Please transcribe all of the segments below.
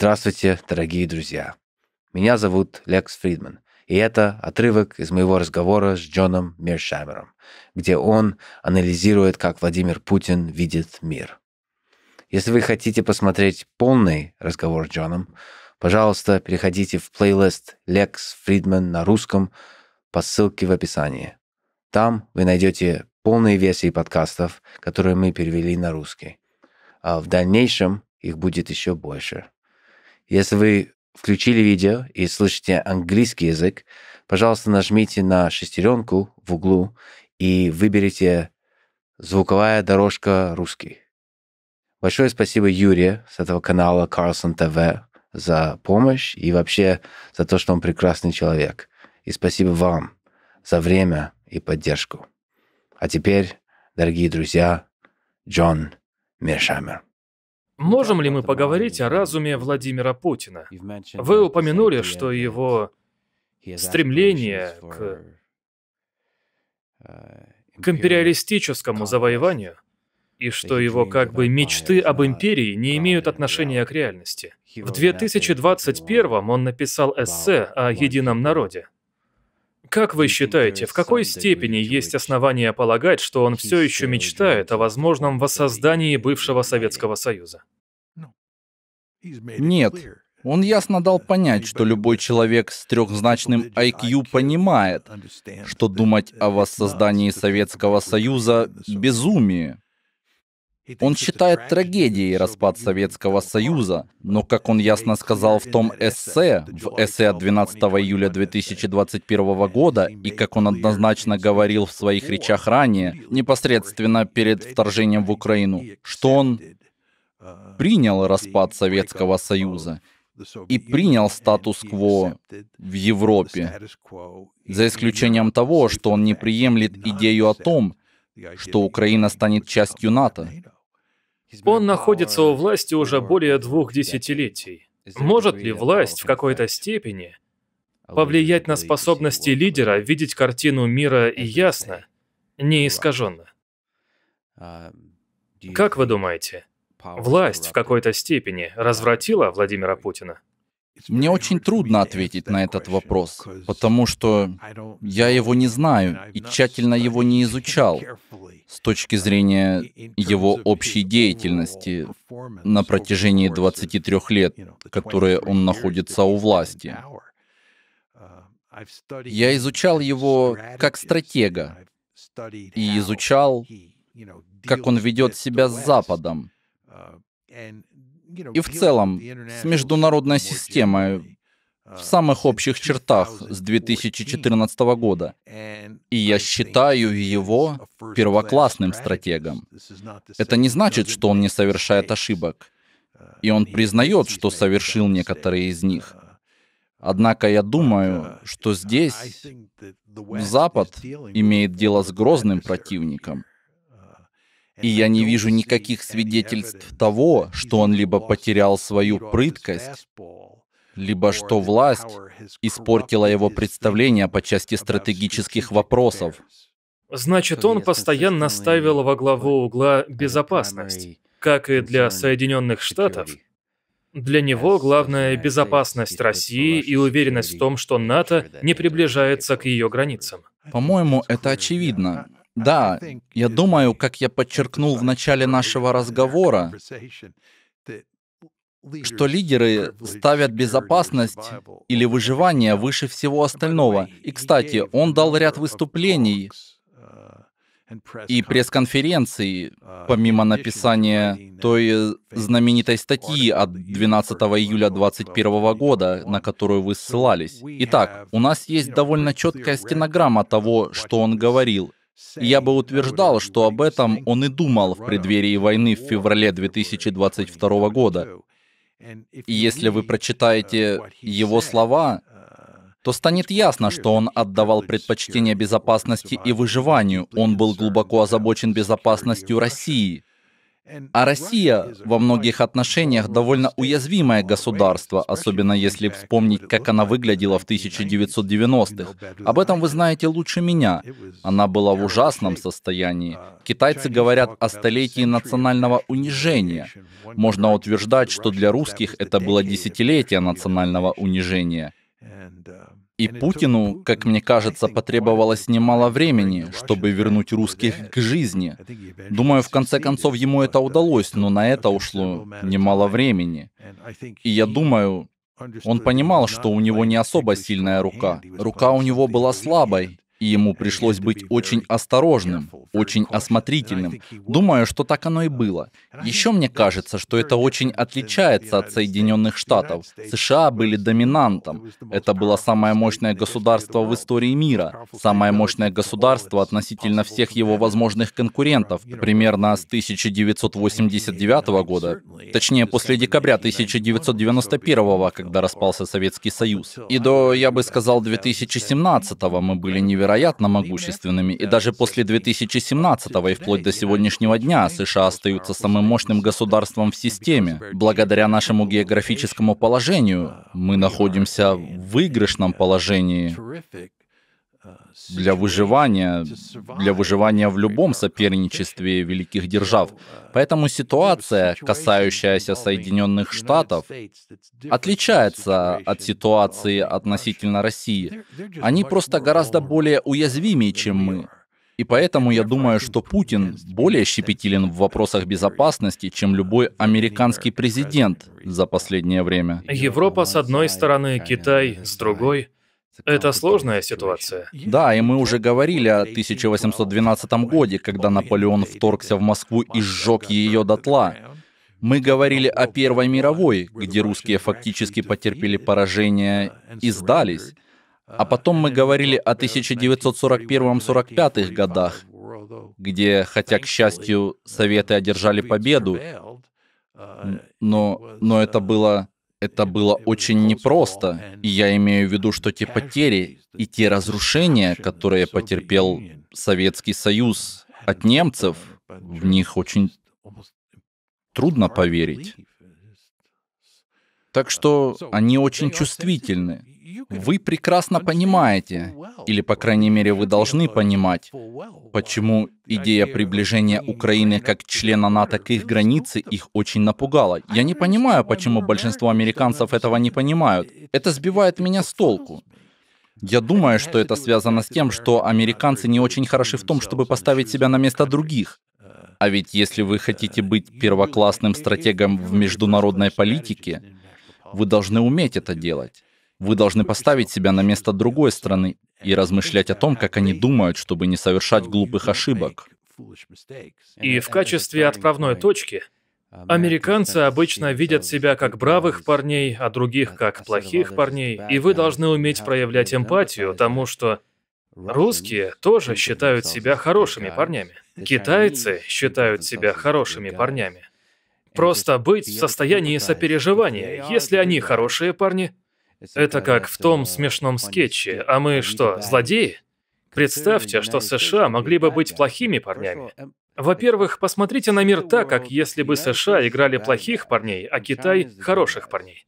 Здравствуйте, дорогие друзья. Меня зовут Лекс Фридман, и это отрывок из моего разговора с Джоном Мершамером, где он анализирует, как Владимир Путин видит мир. Если вы хотите посмотреть полный разговор с Джоном, пожалуйста, переходите в плейлист «Лекс Фридман» на русском по ссылке в описании. Там вы найдете полные версии подкастов, которые мы перевели на русский. А в дальнейшем их будет еще больше. Если вы включили видео и слышите английский язык, пожалуйста, нажмите на шестеренку в углу и выберите звуковая дорожка русский. Большое спасибо Юрию с этого канала Carlson TV за помощь и вообще за то, что он прекрасный человек. И спасибо вам за время и поддержку. А теперь, дорогие друзья, Джон Мершамер. Можем ли мы поговорить о разуме Владимира Путина? Вы упомянули, что его стремление к, uh, к империалистическому завоеванию и что его как бы мечты об империи не имеют отношения к реальности. В 2021 он написал эссе о едином народе. Как вы считаете, в какой степени есть основания полагать, что он все еще мечтает о возможном воссоздании бывшего Советского Союза? Ну, нет. Он ясно дал э, понять, что любой человек с трехзначным IQ понимает, что думать о uh, воссоздании Советского Союза — безумие. Он считает трагедией распад Советского Союза, но, как он ясно сказал в том эссе, в эссе от 12 июля 2021 года, и как он однозначно говорил в своих речах ранее, непосредственно перед вторжением в Украину, что он э, принял распад Советского Союза и принял статус-кво в Европе, за исключением того, что он не приемлет идею о том, что Украина станет частью НАТО. Он находится у власти уже более двух десятилетий. Может ли власть в какой-то степени повлиять на способности лидера видеть картину мира ясно, не искаженно? А, как вы думаете, власть в какой-то степени развратила Владимира Путина? Мне очень трудно ответить на этот вопрос, потому что я его не знаю и тщательно его не изучал с точки зрения его общей деятельности на протяжении 23 лет, которые он находится у власти. Я изучал его как стратега и изучал, как он ведет себя с Западом. И в целом, с международной системой в uh, самых общих чертах с 2014 года. И я считаю его первоклассным стратегом. Это не значит, что он не совершает ошибок. Uh, И он признает, что совершил некоторые из них. Uh, Однако я думаю, что здесь Запад имеет дело с грозным противником, и я не вижу никаких свидетельств того, что он либо потерял свою прыткость, либо что власть испортила его представление по части стратегических вопросов. Значит, он постоянно ставил во главу угла безопасность. Как и для Соединенных Штатов, для него главное безопасность России и уверенность в том, что НАТО не приближается к ее границам. По-моему, это очевидно. Да, я думаю, как я подчеркнул в начале нашего разговора, что лидеры ставят безопасность или выживание выше всего остального. И, кстати, он дал ряд выступлений uh, и пресс-конференций, uh, помимо написания той э, знаменитой статьи от 12 июля 2021 года, на которую вы ссылались. Итак, у нас есть довольно четкая стенограмма того, что он говорил, я бы утверждал, что об этом он и думал в преддверии войны в феврале 2022 года. И если вы прочитаете его слова, то станет ясно, что он отдавал предпочтение безопасности и выживанию. Он был глубоко озабочен безопасностью России. А Россия во многих отношениях довольно уязвимое государство, особенно если вспомнить, как она выглядела в 1990-х. Об этом вы знаете лучше меня. Она была в ужасном состоянии. Китайцы говорят о столетии национального унижения. Можно утверждать, что для русских это было десятилетие национального унижения. И Путину, как мне кажется, потребовалось немало времени, чтобы вернуть русских к жизни. Думаю, в конце концов ему это uh, удалось, но на это ушло немало времени. И я думаю, он понимал, что у него не особо сильная рука. Рука у него была слабой, и ему пришлось быть очень осторожным, очень осмотрительным. Думаю, что так оно и было. Еще мне кажется, что это очень отличается от Соединенных Штатов. США были доминантом. Это было самое мощное государство в истории мира, самое мощное государство относительно всех его возможных конкурентов, примерно с 1989 года, точнее после декабря 1991, когда распался Советский Союз. И до, я бы сказал, 2017 мы были невероятно невероятно могущественными, и даже после 2017 го и вплоть до сегодняшнего дня США остаются самым мощным государством в системе. Благодаря нашему географическому положению мы находимся в выигрышном положении для выживания, для выживания в любом соперничестве великих держав. Поэтому ситуация, касающаяся Соединенных Штатов, отличается от ситуации относительно России. Они просто гораздо более уязвимы, чем мы. И поэтому я думаю, что Путин более щепетилен в вопросах безопасности, чем любой американский президент за последнее время. Европа с одной стороны, Китай с другой — это сложная ситуация. Да, и мы уже говорили о 1812 годе, когда Наполеон вторгся в Москву и сжег ее дотла. Мы говорили о Первой мировой, где русские фактически потерпели поражение и сдались. А потом мы uh, говорили о 1941-45 годах, где, хотя, к счастью, uh, Советы одержали победу, uh, но, но это было это было очень непросто, и я имею в виду, что те потери и те разрушения, которые потерпел Советский Союз от немцев, в них очень трудно поверить. Так что они очень чувствительны. Вы прекрасно понимаете, или, по крайней мере, вы должны понимать, почему идея приближения Украины как члена НАТО к их границе их очень напугала. Я не понимаю, почему большинство американцев этого не понимают. Это сбивает меня с толку. Я думаю, что это связано с тем, что американцы не очень хороши в том, чтобы поставить себя на место других. Uh, а ведь если вы хотите uh, быть первоклассным стратегом в международной политике, вы должны уметь это делать. Вы должны поставить себя на место другой страны и размышлять о том, как они думают, чтобы не совершать глупых ошибок. И в качестве отправной точки Американцы обычно видят себя как бравых парней, а других как плохих парней, и вы должны уметь проявлять эмпатию тому, что русские тоже считают себя хорошими парнями. Китайцы считают себя хорошими парнями. Просто быть в состоянии сопереживания. Если они хорошие парни, это как в том э, смешном скетче. А мы что, злодеи? Представьте, что США могли бы быть плохими парнями. Эм, Во-первых, посмотрите на мир так, как если бы США играли плохих парней, а Китай – хороших парней.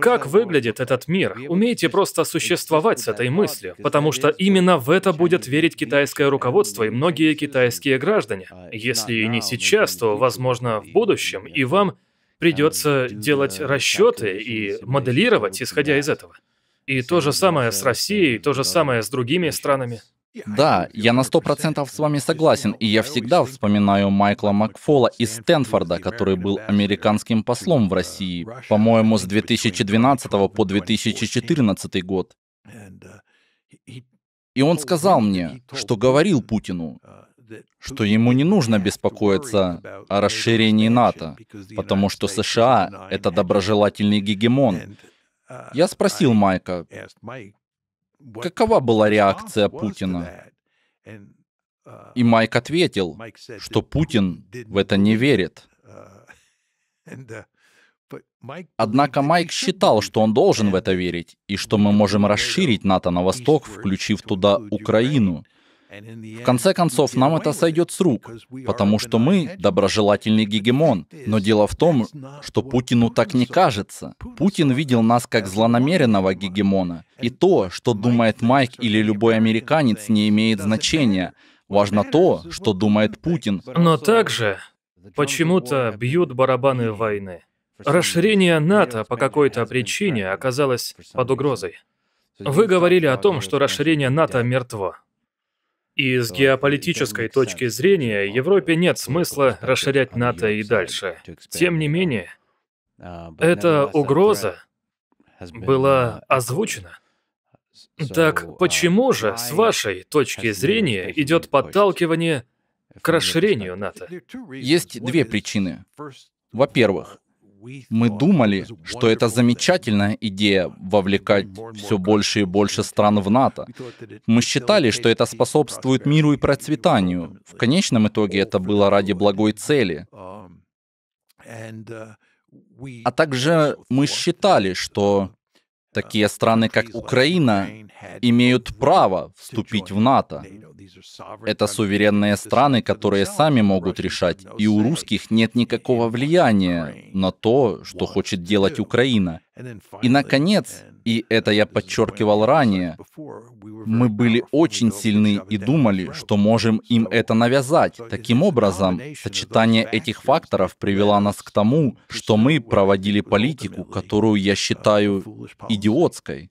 Как выглядит этот мир? Умейте просто существовать с этой мыслью, потому что именно в это будет верить китайское руководство и многие китайские граждане. А, если и не сейчас, то, возможно, в будущем, и вам – Придется делать э, расчеты и моделировать, исходя из этого. И то же самое с Россией, то же самое с другими странами. Да, я на сто процентов с вами согласен, и я всегда вспоминаю Майкла Макфола из Стэнфорда, который был американским послом в России, по-моему, с 2012 по 2014 год. Э, и он сказал мне, что говорил Путину, э, что ему не нужно беспокоиться о расширении НАТО, потому что США — это доброжелательный гегемон. Я спросил Майка, какова была реакция Путина? И Майк ответил, что Путин в это не верит. Однако Майк считал, что он должен в это верить, и что мы можем расширить НАТО на восток, включив туда Украину — в конце концов, нам это сойдет с рук, потому что мы доброжелательный гегемон. Но дело в том, что Путину так не кажется. Путин видел нас как злонамеренного гегемона. И то, что думает Майк или любой американец, не имеет значения. Важно то, что думает Путин. Но также почему-то бьют барабаны войны. Расширение НАТО по какой-то причине оказалось под угрозой. Вы говорили о том, что расширение НАТО мертво. Из геополитической точки зрения Европе нет смысла расширять НАТО и дальше. Тем не менее, а, эта угроза была uh, озвучена. Так uh, почему же, с вашей точки зрения, идет подталкивание к расширению НАТО? Есть две причины. Во-первых, мы думали, что это замечательная идея вовлекать все больше и больше стран в НАТО. Мы считали, что это способствует миру и процветанию. В конечном итоге это было ради благой цели. А также мы считали, что Такие страны, как Украина, имеют право вступить в НАТО. Это суверенные страны, которые сами могут решать, и у русских нет никакого влияния на то, что хочет делать Украина. И, наконец, и это я подчеркивал ранее, мы были очень сильны и думали, что можем им это навязать. Таким образом, сочетание этих факторов привело нас к тому, что мы проводили политику, которую я uh, считаю идиотской.